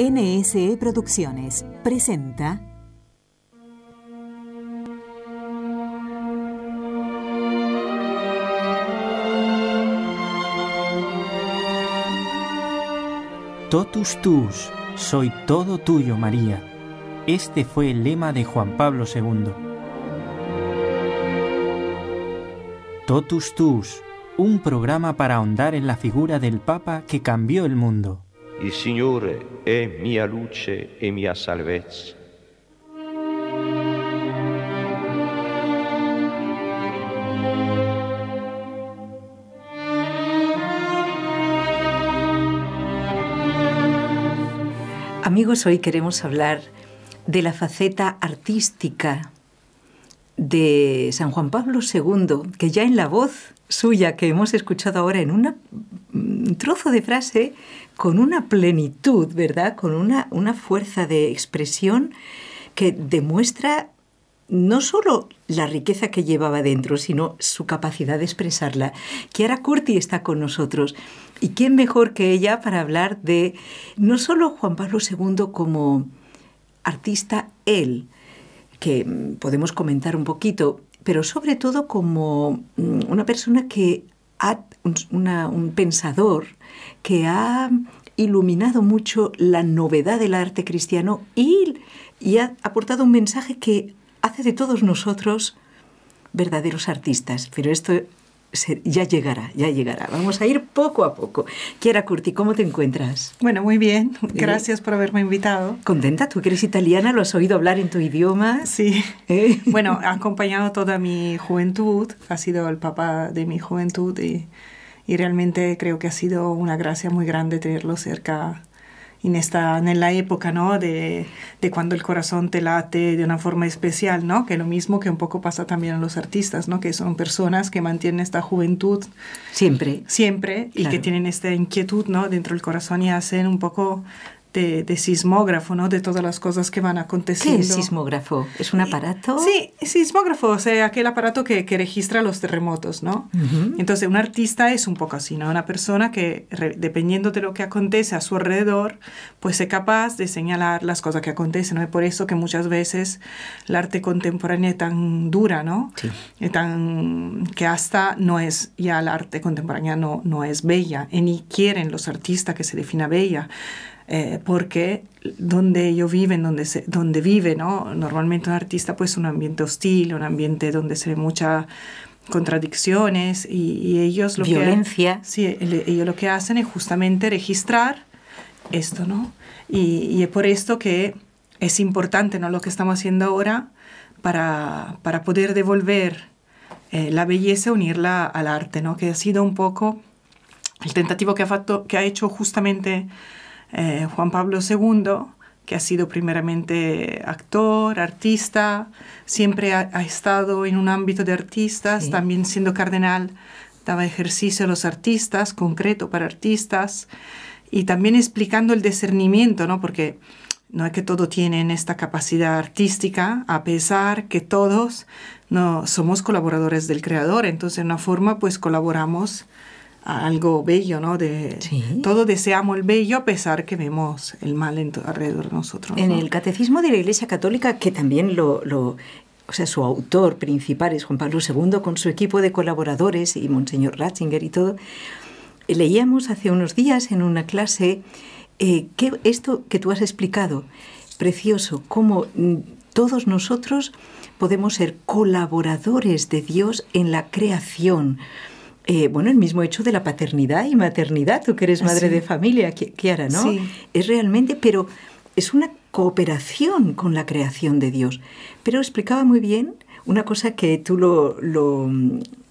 NSE Producciones presenta Totus tus, soy todo tuyo, María. Este fue el lema de Juan Pablo II. Totus tus, un programa para ahondar en la figura del Papa que cambió el mundo. El Señor, es mi luce y mi salvezza. Amigos, hoy queremos hablar de la faceta artística de San Juan Pablo II, que ya en la voz suya que hemos escuchado ahora en una trozo de frase con una plenitud, ¿verdad? Con una, una fuerza de expresión que demuestra no solo la riqueza que llevaba dentro, sino su capacidad de expresarla. Kiara Curti está con nosotros. ¿Y quién mejor que ella para hablar de no solo Juan Pablo II como artista, él, que mm, podemos comentar un poquito, pero sobre todo como mm, una persona que ha un, pensador que ha iluminado mucho la novedad del arte cristiano y, y ha aportado un mensaje que hace de todos nosotros verdaderos artistas. Pero esto ya llegará, ya llegará. Vamos a ir poco a poco. quiera Curti, ¿cómo te encuentras? Bueno, muy bien. ¿Eh? Gracias por haberme invitado. Contenta, tú que eres italiana, lo has oído hablar en tu idioma. Sí. ¿Eh? Bueno, ha acompañado toda mi juventud, ha sido el papá de mi juventud y y realmente creo que ha sido una gracia muy grande tenerlo cerca en esta en la época no de, cuando el corazón te late de una forma especial no que lo mismo que un poco pasa también a los artistas no que son personas que mantienen esta juventud siempre siempre y que tienen esta inquietud no dentro del corazón y hacen un poco de, de, sismógrafo, ¿no? De todas las cosas que van aconteciendo. ¿Qué es sismógrafo? ¿Es un aparato? Sí, sismógrafo, o sea, aquel aparato que, que registra los terremotos, ¿no? Entonces, un artista es un poco así, ¿no? Una persona que, dependiendo de lo que acontece a su alrededor, pues es capaz de señalar las cosas que acontecen, ¿no? Es por eso que muchas veces el arte contemporáneo es tan dura, ¿no? Sí. Es tan... que hasta no es, ya el arte contemporáneo no, no es bella, y ni quieren los artistas que se defina bella eh, porque donde ellos viven, donde, se, donde vive, ¿no? normalmente un artista, pues un ambiente hostil, un ambiente donde se ve mucha contradicciones y, ellos lo Violencia. que ellos lo que hacen es justamente registrar esto, ¿no? Y, es por esto que es importante, ¿no? Lo que estamos haciendo ahora para, para poder devolver eh, la belleza, unirla al arte, ¿no? Que ha sido un poco el tentativo que ha, que ha hecho justamente eh, Juan Pablo II, que ha sido primeramente actor, artista, siempre ha, estado en un ámbito de artistas, también siendo cardenal daba ejercicio a los artistas, concreto para artistas, y también explicando el discernimiento, ¿no? porque no es que todos tienen esta capacidad artística, a pesar que todos no somos colaboradores del creador, entonces de una forma pues colaboramos algo bello, ¿no? De, Todos deseamos el bello a pesar que vemos el mal en alrededor de nosotros. En el Catecismo de la Iglesia Católica, que también lo, o sea, su autor principal es Juan Pablo II, con su equipo de colaboradores y Monseñor Ratzinger y todo, eh, leíamos hace unos días en una clase eh, que esto que tú has explicado, precioso, cómo mm, todos nosotros podemos ser colaboradores de Dios en la creación. Eh, bueno, el mismo hecho de la paternidad y maternidad, tú que eres madre de familia, Kiara, ¿no? Sí. Es realmente, pero es una cooperación con la creación de Dios. Pero explicaba muy bien una cosa que tú lo, lo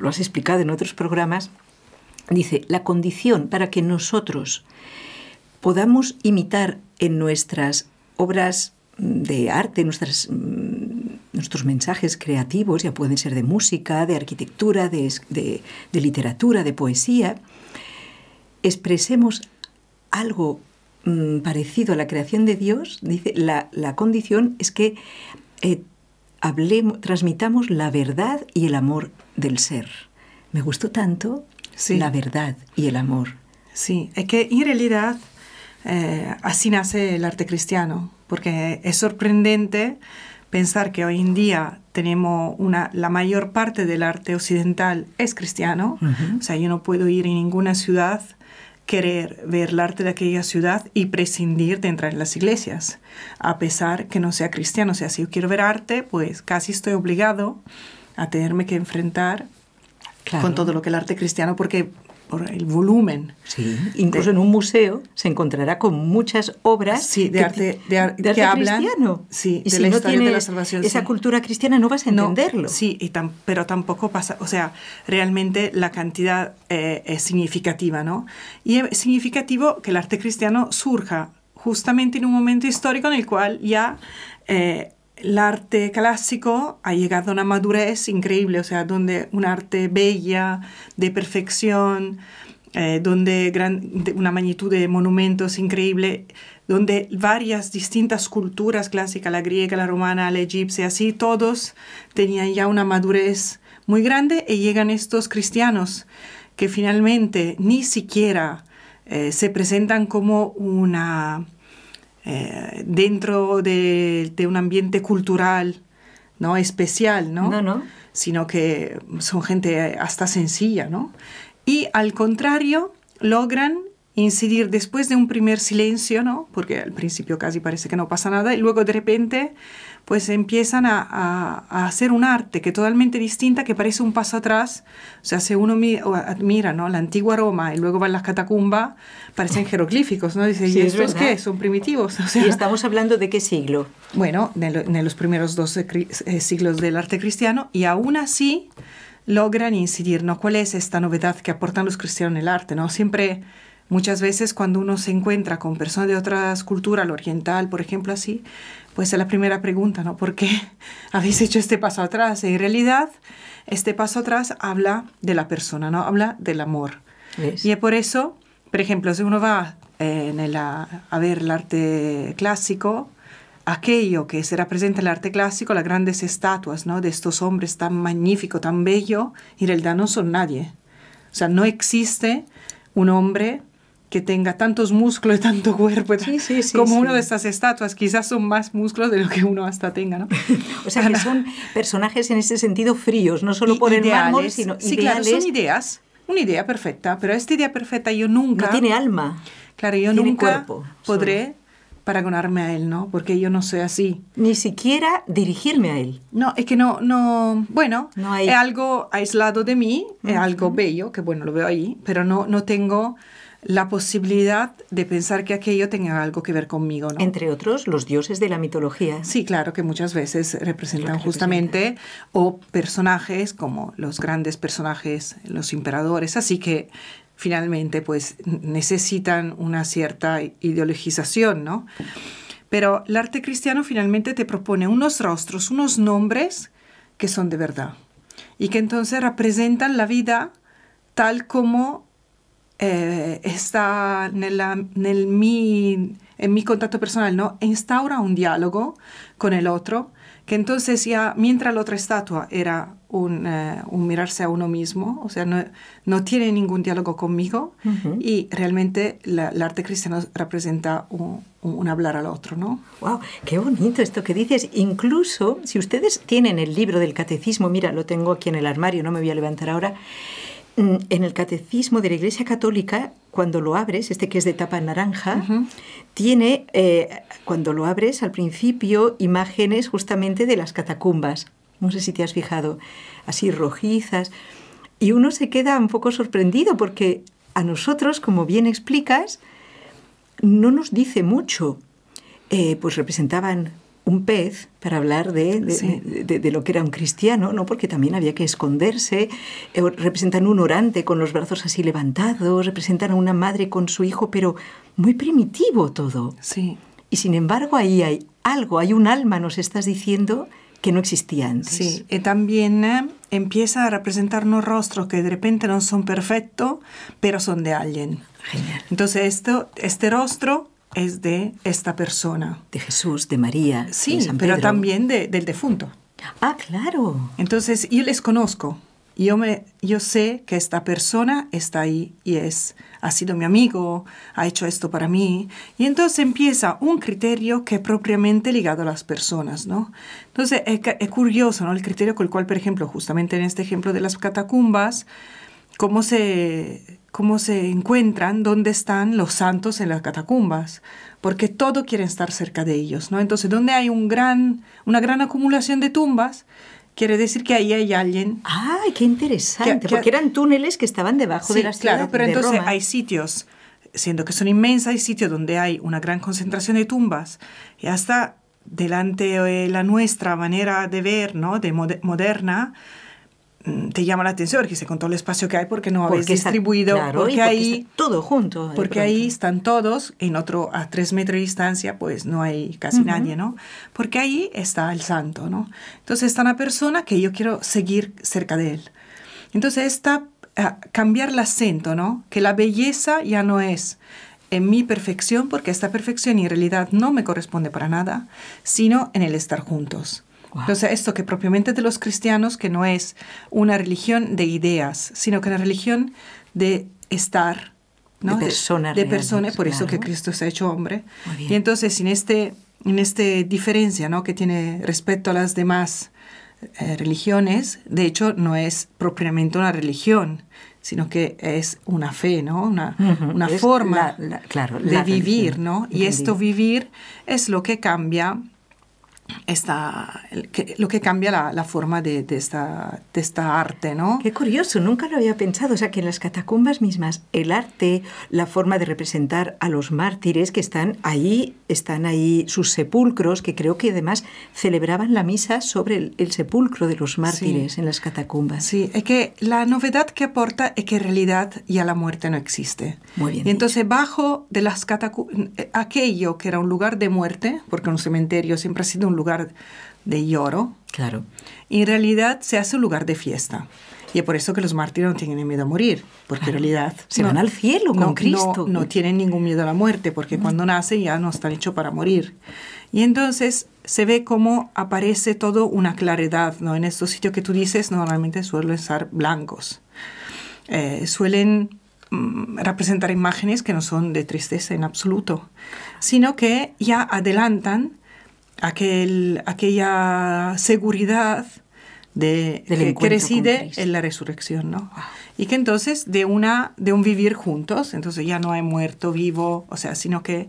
has explicado en otros programas. Dice, la condición para que nosotros podamos imitar en nuestras obras de arte, en nuestras mm, nuestros mensajes creativos, ya pueden ser de música, de arquitectura, de, literatura, de poesía, expresemos algo mm, parecido a la creación de Dios, dice, la, condición es que eh, hablemos, transmitamos la verdad y el amor del ser. Me gustó tanto la verdad y el amor. Sí, es que en realidad eh, así nace el arte cristiano, porque es sorprendente pensar que hoy en día tenemos una, la mayor parte del arte occidental es cristiano, o sea, yo no puedo ir a ninguna ciudad, querer ver el arte de aquella ciudad y prescindir de entrar en las iglesias, a pesar que no sea cristiano, o sea, si yo quiero ver arte, pues casi estoy obligado a tenerme que enfrentar con todo lo que el arte cristiano, porque por el volumen. Sí, incluso en un museo se encontrará con muchas obras de, arte, de, que hablan, cristiano. Sí, y de si la no historia de la salvación. Esa cultura cristiana no vas a entenderlo. sí, pero tampoco pasa, o sea, realmente la cantidad eh, es significativa, ¿no? Y es significativo que el arte cristiano surja justamente en un momento histórico en el cual ya eh, el arte clásico ha llegado a una madurez increíble, o sea, donde un arte bella, de perfección, eh, donde una magnitud de monumentos increíble, donde varias distintas culturas clásicas, la griega, la romana, la egipcia, así, todos tenían ya una madurez muy grande y llegan estos cristianos que finalmente ni siquiera eh, se presentan como una eh, dentro de, un ambiente cultural no especial, Sino que son gente hasta sencilla, ¿no? Y al contrario, logran incidir después de un primer silencio, ¿no? Porque al principio casi parece que no pasa nada y luego de repente pues empiezan a, hacer un arte que totalmente distinta, que parece un paso atrás. O sea, si uno mira admira ¿no? la antigua Roma y luego van las catacumbas, parecen ah. jeroglíficos, ¿no? Dice, ¿y estos es qué? Son primitivos. ¿Y estamos hablando de qué siglo? Bueno, de, los primeros dos eh, siglos del arte cristiano, y aún así logran incidir, ¿no? ¿Cuál es esta novedad que aportan los cristianos en el arte, ¿no? Siempre Muchas veces cuando uno se encuentra con personas de otras culturas, lo oriental, por ejemplo, así, pues es la primera pregunta, ¿no? ¿Por qué habéis hecho este paso atrás? En realidad, este paso atrás habla de la persona, ¿no? Habla del amor. Y es por eso, por ejemplo, si uno va eh, en a ver el arte clásico, aquello que se representa en el arte clásico, las grandes estatuas ¿no? de estos hombres tan magníficos, tan bellos, en realidad no son nadie. O sea, no existe un hombre que tenga tantos músculos y tanto cuerpo, como una de estas estatuas, quizás son más músculos de lo que uno hasta tenga, ¿no? o sea, que son personajes en ese sentido fríos, no solo por el mármol, sino sí, claro, son ideas, una idea perfecta, pero esta idea perfecta yo nunca... No tiene alma. Claro, yo nunca cuerpo, podré paragonarme a él, ¿no? Porque yo no soy así. Ni siquiera dirigirme a él. No, es que no, no, bueno, es algo aislado de mí, es algo bello, que bueno, lo veo ahí, pero no, no tengo la posibilidad de pensar que aquello tenía algo que ver conmigo. Entre otros, los dioses de la mitología. Sí, claro, que muchas veces representan justamente o personajes como los grandes personajes, los emperadores, así que finalmente pues necesitan una cierta ideologización, ¿no? Pero el arte cristiano finalmente te propone unos rostros, unos nombres que son de verdad y que entonces representan la vida tal como eh, está está nella, mi, en mi contacto personal, ¿no? Instaura un diálogo con el otro, que entonces ya, mientras la otra estatua era un, eh, un mirarse a uno mismo, o sea, no, no tiene ningún diálogo conmigo, y realmente la, el arte cristiano representa un, hablar al otro, ¿no? ¡Wow! ¡Qué bonito esto que dices! Incluso si ustedes tienen el libro del catecismo, mira, lo tengo aquí en el armario, no me voy a levantar ahora. Mm, en el catecismo de la Iglesia Católica, cuando lo abres, este que es de tapa naranja, tiene, eh, cuando lo abres al principio, imágenes justamente de las catacumbas. No sé si te has fijado, así rojizas. Y uno se queda un poco sorprendido porque a nosotros, como bien explicas, no nos dice mucho. Eh, pues representaban un pez para hablar de, lo que era un cristiano, ¿no? porque también había que esconderse. Eh, representan un orante con los brazos así levantados, representan a una madre con su hijo, pero muy primitivo todo. Sí. Y sin embargo ahí hay algo, hay un alma, nos estás diciendo, que no existía antes. Sí, y también eh, empieza a representar unos rostros que de repente no son perfectos, pero son de alguien. Entonces esto, este rostro es de esta persona. De Jesús, de María. Sí, pero también del defunto. Ah, claro. Entonces, yo les conozco. Yo, me, yo sé que esta persona está ahí y es, ha sido mi amigo, ha hecho esto para mí. Y entonces empieza un criterio que es propiamente ligado a las personas, ¿no? Entonces es, es curioso, ¿no? El criterio con el cual, por ejemplo, justamente en este ejemplo de las catacumbas, cómo se, cómo se encuentran, dónde están los santos en las catacumbas, porque todo quieren estar cerca de ellos, ¿no? Entonces, donde hay un gran, una gran acumulación de tumbas, quiere decir que ahí hay alguien. ¡Ay, qué interesante! porque eran túneles que estaban debajo de las claro, pero entonces hay sitios, siendo que son inmensas, hay sitios donde hay una gran concentración de tumbas y hasta delante de la nuestra manera de ver, ¿no? De moderna, Mm, te llama la atención porque con todo el espacio que hay porque no habéis distribuido porque, ahí todo junto porque ahí están todos en otro a tres metros de distancia pues no hay casi nadie no porque ahí está el santo no entonces está una persona que yo quiero seguir cerca de él entonces está ah, cambiar el acento no que la belleza ya no es en mi perfección porque esta perfección en realidad no me corresponde para nada sino en el estar juntos entonces, esto que propiamente de los cristianos, que no es una religión de ideas, sino que la religión de estar, de personas. De, personas, por eso que Cristo se ha hecho hombre. Y entonces, en este, en este diferencia ¿no? que tiene respecto a las demás eh, religiones, de hecho, no es propiamente una religión, sino que es una fe, ¿no? Una, forma claro, de vivir, ¿no? Y esto vivir es lo que cambia esta, lo que cambia la, forma de, esta, de, esta, arte, ¿no? Qué curioso, nunca lo había pensado. O sea, que en las catacumbas mismas, el arte, la forma de representar a los mártires que están ahí, están ahí sus sepulcros, que creo que además celebraban la misa sobre el, sepulcro de los mártires en las catacumbas. Sí, es que la novedad que aporta es que en realidad ya la muerte no existe. Muy bien. Y entonces, bajo de las catacumbas, eh, aquello que era un lugar de muerte, porque un cementerio siempre ha sido un lugar de lloro. Claro. Y en realidad se hace un lugar de fiesta. Y es por eso que los mártires no tienen miedo a morir, porque en realidad... Se van al cielo con Cristo. No, tienen ningún miedo a la muerte, porque cuando nacen ya no están hechos para morir. Y entonces se ve cómo aparece todo una claridad, ¿no? En estos sitios que tú dices, normalmente suelen estar blancos. Eh, suelen mm, representar imágenes que no son de tristeza en absoluto, sino que ya adelantan aquel, aquella seguridad de, que, reside en la resurrección, ¿no? Ah. Y que entonces de, una, de un vivir juntos, entonces ya no hay muerto, vivo, o sea, sino que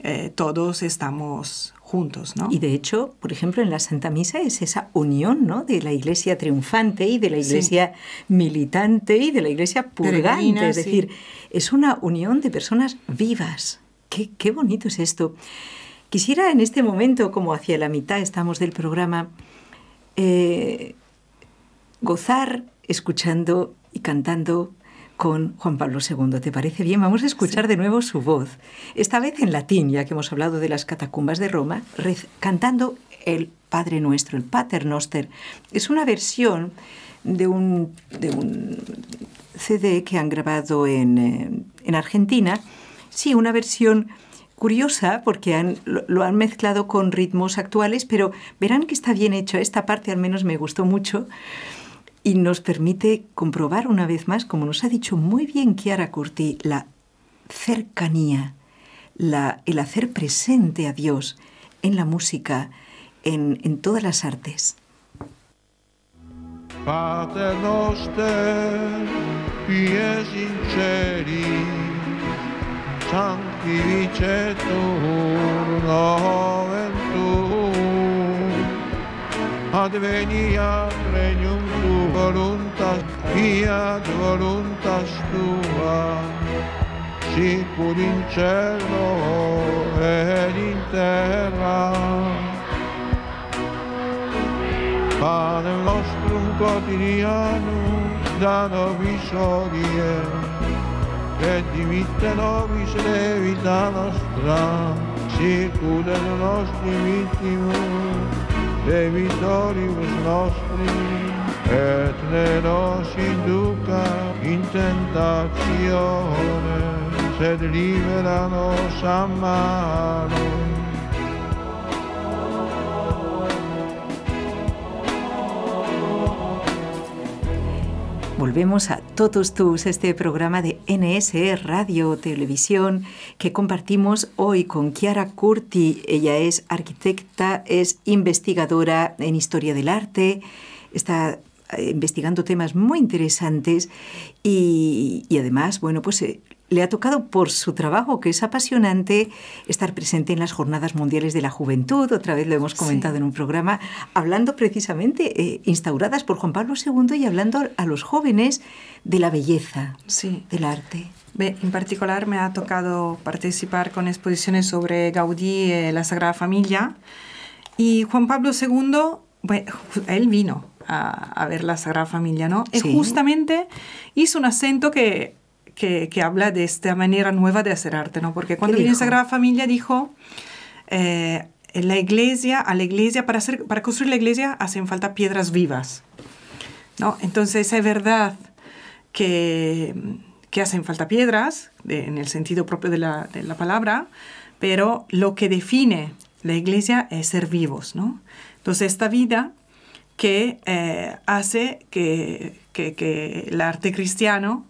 eh, todos estamos juntos, Y de hecho, por ejemplo, en la Santa Misa es esa unión, ¿no? De la Iglesia triunfante y de la Iglesia militante y de la Iglesia purgante. es decir, es una unión de personas vivas. Qué, qué bonito es esto. Quisiera en este momento, como hacia la mitad estamos del programa, eh, gozar escuchando y cantando con Juan Pablo II. ¿Te parece bien? Vamos a escuchar de nuevo su voz, esta vez en latín, ya que hemos hablado de las catacumbas de Roma, cantando el Padre Nuestro, el Pater Noster. Es una versión de un, CD que han grabado en, eh, en Argentina. Sí, una versión curiosa porque lo, han mezclado con ritmos actuales, pero verán que está bien hecho. Esta parte al menos me gustó mucho y nos permite comprobar una vez más, como nos ha dicho muy bien Chiara Curti, la cercanía, el hacer presente a Dios en la música, en, todas las artes. chi vince turno ventù advenia regnum tu voluntas fiat voluntas tua sicur in cielo ed in terra Pane nostrum quotidianum da nobis odie che diventano miserevi dalla strada, sicurano nostri vittimi, dei vittori nostri, et ne nos induca in tentazione, sed libera nos a mano. Volvemos a todos tus, este programa de NS Radio Televisión que compartimos hoy con Chiara Curti. Ella es arquitecta, es investigadora en historia del arte, está eh, investigando temas muy interesantes y, además, bueno, pues eh, le ha tocado por su trabajo, que es apasionante, estar presente en las Jornadas Mundiales de la Juventud, otra vez lo hemos comentado en un programa, hablando precisamente, eh, instauradas por Juan Pablo II y hablando a los jóvenes de la belleza, del arte. En particular me ha tocado participar con exposiciones sobre Gaudí, eh, la Sagrada Familia, y Juan Pablo II, él vino a, ver la Sagrada Familia, ¿no? Y justamente hizo un acento que que, habla de esta manera nueva de hacer arte, ¿no? Porque cuando vino Sagrada Familia dijo, eh, la iglesia, a la iglesia, para, construir la iglesia hacen falta piedras vivas, ¿no? Entonces es verdad que, hacen falta piedras, en el sentido propio de la, palabra, pero lo que define la iglesia es ser vivos, ¿no? Entonces esta vida que eh, hace que, el arte cristiano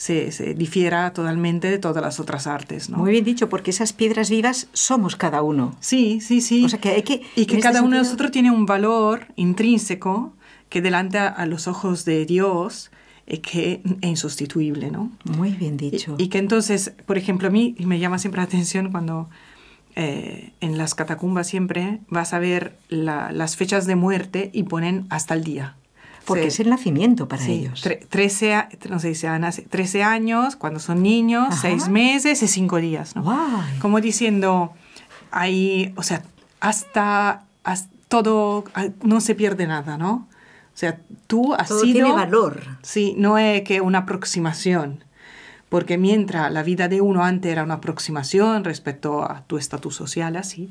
se, difiera totalmente de todas las otras artes. Muy bien dicho, porque esas piedras vivas somos cada uno. Sí, sí, sí. sea que Y que este cada uno de nosotros tiene un valor intrínseco que delante a, los ojos de Dios es que es insustituible, ¿no? Muy bien dicho. Y, que entonces, por ejemplo, a mí me llama siempre la atención cuando eh, en las catacumbas siempre vas a ver las fechas de muerte y ponen hasta el día porque es el nacimiento para ellos. 13, no sé, 13 años, cuando son niños, seis 6 meses y 5 días. ¿no? Como diciendo, ahí, o sea, hasta, todo, ah, no se pierde nada, ¿no? O sea, tú has todo tiene valor. Sí, no es que una aproximación porque mientras la vida de uno antes era una aproximación respecto a tu estatus social, así,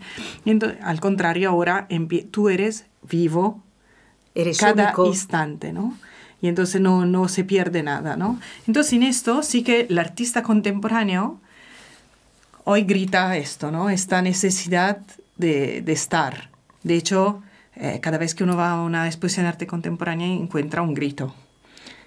al contrario, ahora tú eres vivo, cada instante, ¿no? Y entonces no, no se pierde nada, ¿no? Entonces en esto sí que el artista contemporáneo hoy grita esto, ¿no? Esta necesidad de, de estar. De hecho, eh, cada vez que uno va a una exposición de arte contemporánea encuentra un grito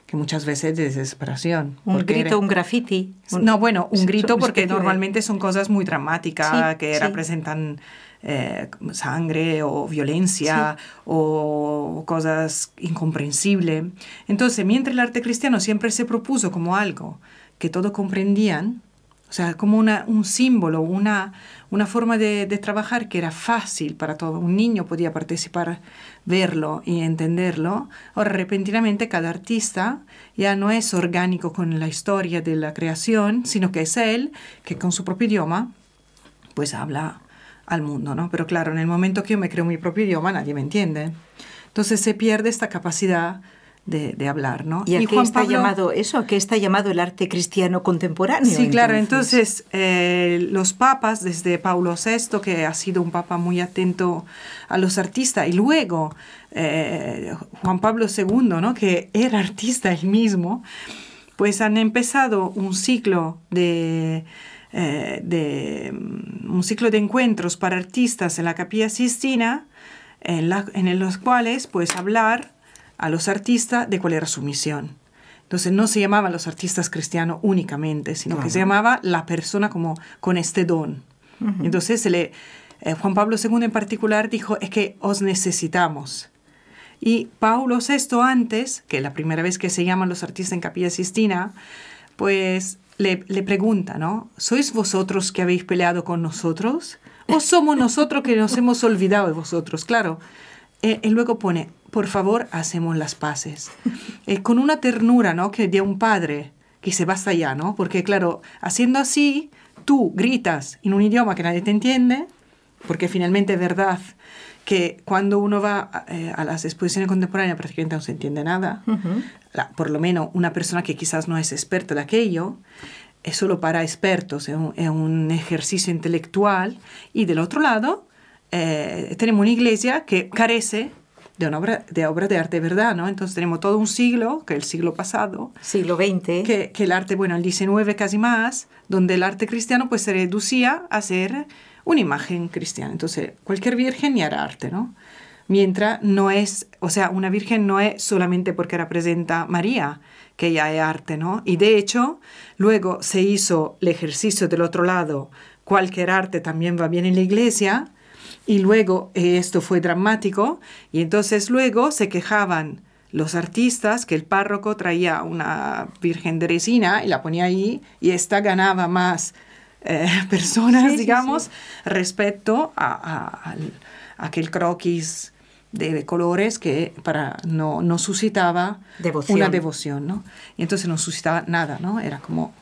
que muchas veces de desesperación. Un grito, un graffiti. No, bueno, un grito porque normalmente son cosas muy dramáticas que representan eh, sangre o violencia o cosas incomprensibles. Entonces, mientras el arte cristiano siempre se propuso como algo que todos comprendían, o sea, como una, un símbolo, una, una forma de, de, trabajar que era fácil para todo. Un niño podía participar, verlo y entenderlo. Ahora, repentinamente, cada artista ya no es orgánico con la historia de la creación, sino que es él que con su propio idioma, pues habla al mundo, ¿no? Pero claro, en el momento que yo me creo mi propio idioma, nadie me entiende. Entonces se pierde esta capacidad de, hablar, ¿no? ¿Y a qué está llamado eso? ¿A qué está llamado el arte cristiano contemporáneo? Sí, claro, entonces eh, los papas, desde Paulo VI, que ha sido un papa muy atento a los artistas, y luego eh, Juan Pablo II, ¿no? Que era artista él mismo, pues han empezado un ciclo de eh, de mm, un ciclo de encuentros para artistas en la Capilla Sistina, en, los cuales puedes hablar a los artistas de cuál era su misión. Entonces no se llamaban los artistas cristianos únicamente, sino que se llamaba la persona como con este don. Entonces le, eh, Juan Pablo II en particular dijo, es que os necesitamos. Y Pablo VI antes, que es la primera vez que se llaman los artistas en Capilla Sistina, pues le, pregunta, ¿no? ¿Sois vosotros que habéis peleado con nosotros? ¿O somos nosotros que nos hemos olvidado de vosotros? Claro. y eh, luego pone, por favor, hacemos las paces. Eh, con una ternura, ¿no? Que de un padre que se basta ya, ¿no? Porque, claro, haciendo así, tú gritas en un idioma que nadie te entiende, porque finalmente es verdad que cuando uno va eh, a las exposiciones contemporáneas prácticamente no se entiende nada, por lo menos una persona que quizás no es experta de aquello, es solo para expertos, es un, ejercicio intelectual, y del otro lado eh, tenemos una iglesia que carece de una obra de, obra de arte, ¿verdad? ¿no? Entonces tenemos todo un siglo, que es el siglo pasado. Siglo XX. Que, que el arte, bueno, el XIX casi más, donde el arte cristiano pues se reducía a ser una imagen cristiana. Entonces, cualquier virgen ya era arte, ¿no? Mientras no es, o sea, una virgen no es solamente porque representa a María, que ya es arte, ¿no? Y de hecho, luego se hizo el ejercicio del otro lado, cualquier arte también va bien en la iglesia, y luego eh, esto fue dramático, y entonces luego se quejaban los artistas que el párroco traía una virgen de resina y la ponía ahí, y esta ganaba más eh, personas, digamos, respecto a, aquel croquis de, colores que para, no, no suscitaba una devoción, ¿no? Y entonces no suscitaba nada, ¿no? Era como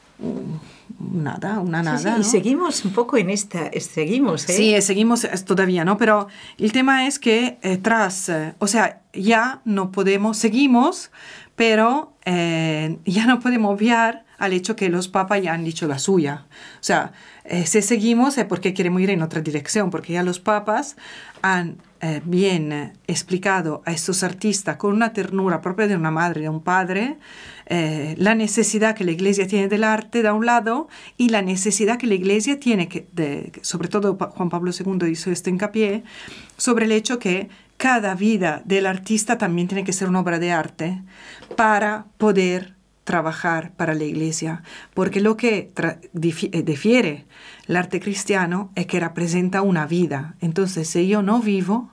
nada, una nada. Y seguimos un poco en esta, seguimos, ¿eh? Sí, eh, seguimos eh, todavía, ¿no? Pero el tema es que tras, o sea, ya no podemos, seguimos, pero ya no podemos obviar al hecho que los papas ya han dicho la suya. O sea, eh, si seguimos es eh, porque queremos ir en otra dirección, porque ya los papas han eh, bien explicado a estos artistas con una ternura propia de una madre, de un padre, la necesidad que la iglesia tiene del arte, de un lado, y la necesidad que la iglesia tiene, que, sobre todo Juan Pablo II hizo este hincapié, sobre el hecho que cada vida del artista también tiene que ser una obra de arte para poder trabajar para la iglesia, porque lo que eh, difiere el arte cristiano es que representa una vida. Entonces, si yo no vivo,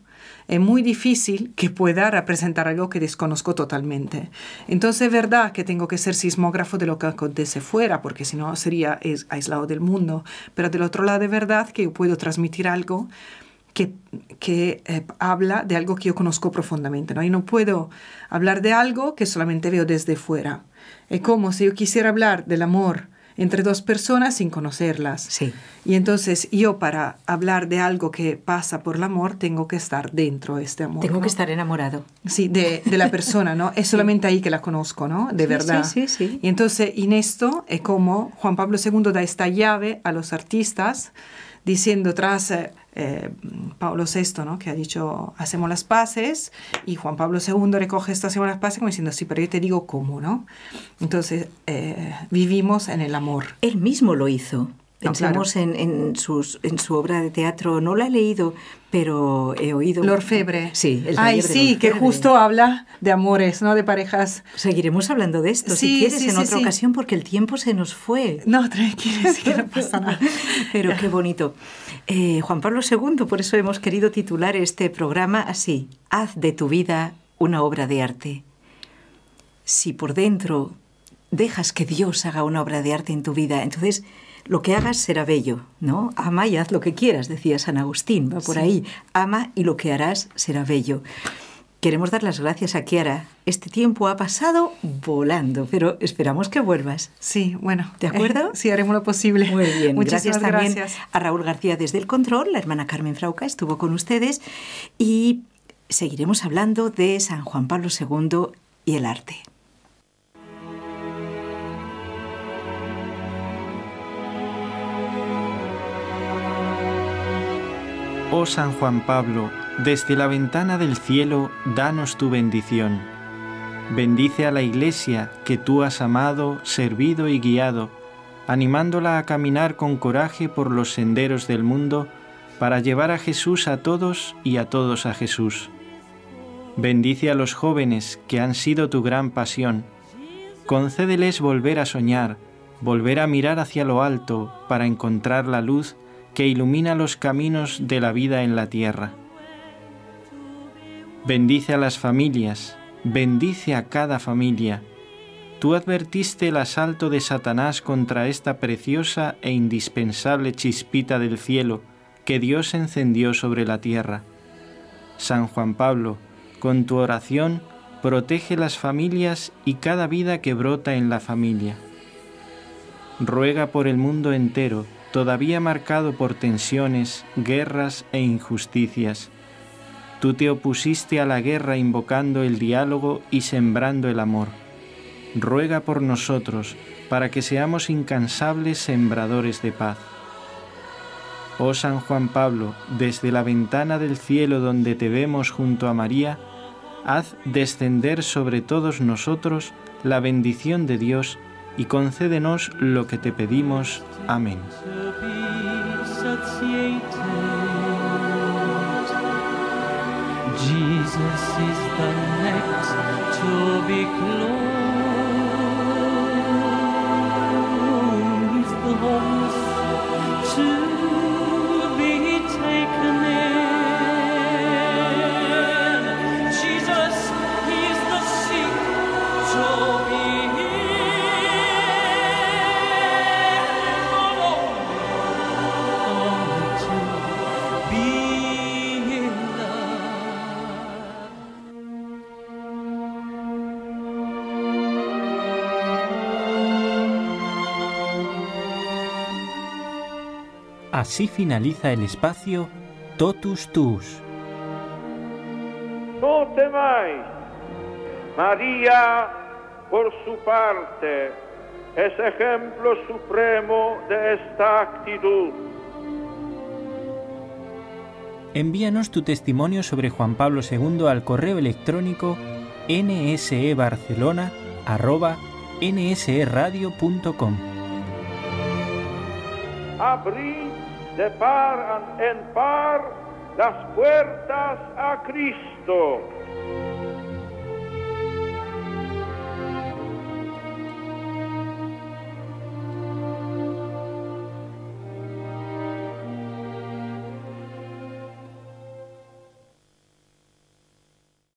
es muy difícil que pueda representar algo que desconozco totalmente. Entonces es verdad que tengo que ser sismógrafo de lo que acontece fuera, porque si no sería aislado del mundo, pero del otro lado es verdad que yo puedo transmitir algo que, que eh, habla de algo que yo conozco profundamente, ¿no? Y no puedo hablar de algo que solamente veo desde fuera. Es como si yo quisiera hablar del amor entre dos personas sin conocerlas. Sí. Y entonces yo para hablar de algo que pasa por el amor tengo que estar dentro de este amor. Tengo que estar enamorado. Sí, de, la persona, ¿no? Es solamente ahí que la conozco, ¿no? De verdad. Sí, sí, sí. Y entonces en esto es como Juan Pablo II da esta llave a los artistas diciendo tras eh, eh, Pablo VI, ¿no? que ha dicho, hacemos las paces, y Juan Pablo II recoge esto, hacemos las paces, como diciendo, sí, pero yo te digo cómo, ¿no? Entonces, eh, vivimos en el amor. Él mismo lo hizo. Pensamos en, en, sus, en su obra de teatro, no la he leído, pero he oído. Lorfebre. Sí, el Ay, sí, que justo habla de amores, ¿no? De parejas. Seguiremos hablando de esto, si quieres, en otra ocasión, porque el tiempo se nos fue. No, tranquila, que no pasa nada. pero qué bonito. Eh, Juan Pablo II, por eso hemos querido titular este programa así: Haz de tu vida una obra de arte. Si por dentro dejas que Dios haga una obra de arte en tu vida, entonces lo que hagas será bello, ¿no? Ama y haz lo que quieras, decía San Agustín, va por ahí. Ama y lo que harás será bello. Queremos dar las gracias a Kiara. Este tiempo ha pasado volando, pero esperamos que vuelvas. Sí, bueno. ¿De eh, acuerdo? sí, haremos lo posible. Muy bien. Muchas gracias también a Raúl García desde el control. La hermana Carmen Frauca estuvo con ustedes y seguiremos hablando de San Juan Pablo II y el arte. Oh San Juan Pablo, desde la ventana del cielo, danos tu bendición. Bendice a la Iglesia que tú has amado, servido y guiado, animándola a caminar con coraje por los senderos del mundo para llevar a Jesús a todos y a todos a Jesús. Bendice a los jóvenes que han sido tu gran pasión. Concédeles volver a soñar, volver a mirar hacia lo alto para encontrar la luz que ilumina los caminos de la vida en la tierra. Bendice a las familias, bendice a cada familia. Tú advertiste el asalto de Satanás contra esta preciosa e indispensable chispita del cielo que Dios encendió sobre la tierra. San Juan Pablo, con tu oración, protege las familias y cada vida que brota en la familia. Ruega por el mundo entero, todavía marcado por tensiones, guerras e injusticias. Tú te opusiste a la guerra invocando el diálogo y sembrando el amor. Ruega por nosotros para que seamos incansables sembradores de paz. Oh San Juan Pablo, desde la ventana del cielo donde te vemos junto a María, haz descender sobre todos nosotros la bendición de Dios y concédenos lo que te pedimos. Amén. Así finaliza el espacio Totus Tus. No temáis. María, por su parte, es ejemplo supremo de esta actitud. Envíanos tu testimonio sobre Juan Pablo II al correo electrónico nsebarcelona.nsradio.com. Abrí de par en par las puertas a Cristo.